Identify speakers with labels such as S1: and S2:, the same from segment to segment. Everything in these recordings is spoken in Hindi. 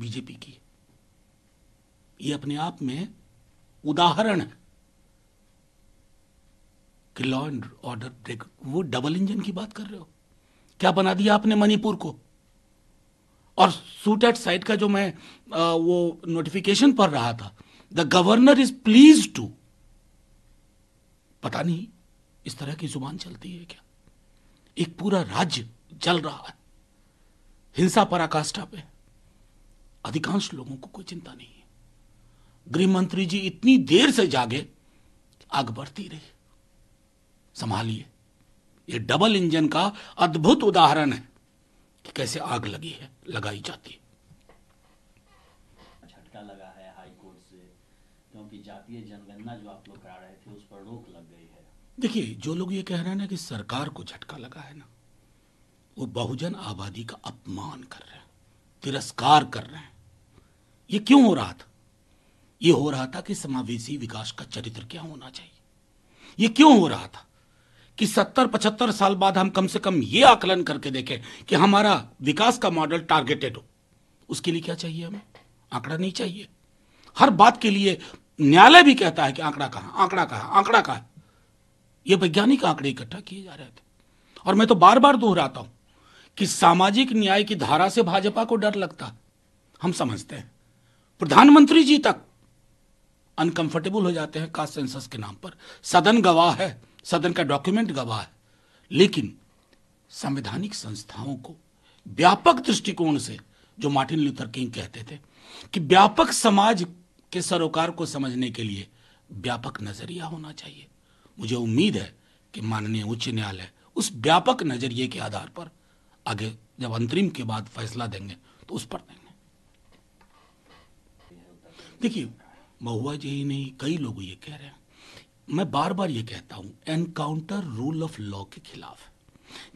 S1: बीजेपी की ये अपने आप में उदाहरण है कि लॉ एंड ऑर्डर ब्रेक वो डबल इंजन की बात कर रहे हो क्या बना दिया आपने मणिपुर को और सूट एट साइड का जो मैं आ, वो नोटिफिकेशन पढ़ रहा था the governor is please to पता नहीं इस तरह की जुबान चलती है क्या एक पूरा राज्य जल रहा है हिंसा पराकाष्ठा पे है अधिकांश लोगों को कोई चिंता नहीं है गृह मंत्री जी इतनी देर से जागे आग बढ़ती रही संभालिए ये डबल इंजन का अद्भुत उदाहरण है कि कैसे आग लगी है लगाई जाती है
S2: झटका लगा है हाई कोर्ट से क्योंकि जातीय जनगणना जो आप लोग करा रहे थे उस पर रोक लग गई है
S1: देखिए जो लोग ये कह रहे हैं ना कि सरकार को झटका लगा है ना वो बहुजन आबादी का अपमान कर रहे हैं तिरस्कार कर रहे हैं ये क्यों हो रहा था ये हो रहा था कि समावेशी विकास का चरित्र क्या होना चाहिए ये क्यों हो रहा था कि सत्तर पचहत्तर साल बाद हम कम से कम ये आकलन करके देखें कि हमारा विकास का मॉडल टारगेटेड हो उसके लिए क्या चाहिए हमें आंकड़ा नहीं चाहिए हर बात के लिए न्यायालय भी कहता है कि आंकड़ा कहा आंकड़ा कहा आंकड़ा कहा यह वैज्ञानिक आंकड़े इकट्ठा किए जा रहे थे और मैं तो बार बार दोहराता हूं कि सामाजिक न्याय की धारा से भाजपा को डर लगता हम समझते हैं प्रधानमंत्री जी तक अनकंफर्टेबल हो जाते हैं कास्ट सेंसस के नाम पर सदन गवाह है सदन का डॉक्यूमेंट गवाह है लेकिन संवैधानिक संस्थाओं को व्यापक दृष्टिकोण से जो मार्टिन लूथर किंग कहते थे कि व्यापक समाज के सरोकार को समझने के लिए व्यापक नजरिया होना चाहिए मुझे उम्मीद है कि माननीय उच्च न्यायालय उस व्यापक नजरिए के आधार पर आगे जब अंतरिम के बाद फैसला देंगे तो उस पर देंगे देखिए महुआ जी ही नहीं कई लोग ये कह रहे हैं मैं बार बार ये कहता हूं एनकाउंटर रूल ऑफ लॉ के खिलाफ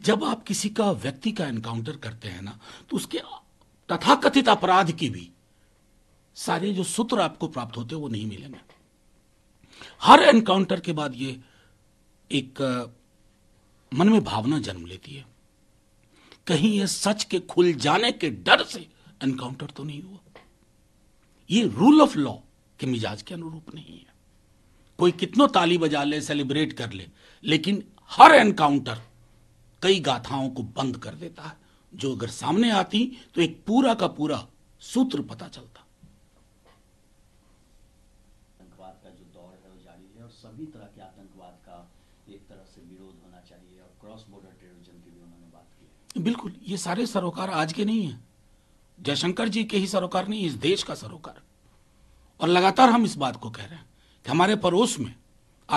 S1: जब आप किसी का व्यक्ति का एनकाउंटर करते हैं ना तो उसके तथाकथित अपराध की भी सारे जो सूत्र आपको प्राप्त होते हैं वो नहीं मिलेंगे हर एनकाउंटर के बाद ये एक मन में भावना जन्म लेती है कहीं ये सच के खुल जाने के डर से एनकाउंटर तो नहीं हुआ ये रूल ऑफ लॉ के मिजाज के अनुरूप नहीं है कोई कितनों ताली बजा ले सेलिब्रेट कर ले, लेकिन हर एनकाउंटर कई गाथाओं को बंद कर देता है जो अगर सामने आती तो एक पूरा का पूरा सूत्र पता चलता
S2: जो दौर है सभी तरह के आतंकवाद का एक तरह से विरोध होना चाहिए और क्रॉस बॉर्डर टेररिज्म की भी उन्होंने
S1: बात की बिल्कुल ये सारे सरोकार आज के नहीं है जयशंकर जी के ही सरोकार नहीं इस देश का सरोकार और लगातार हम इस बात को कह रहे हैं कि हमारे पड़ोस में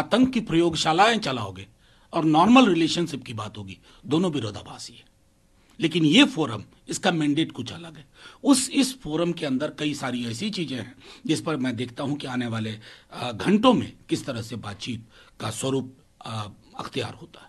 S1: आतंक की प्रयोगशालाएं चलाओगे और नॉर्मल रिलेशनशिप की बात होगी दोनों विरोधाभासी है लेकिन ये फोरम इसका मैंडेट कुछ अलग है उस इस फोरम के अंदर कई सारी ऐसी चीजें हैं जिस पर मैं देखता हूं कि आने वाले घंटों में किस तरह से बातचीत का स्वरूप अख्तियार होता है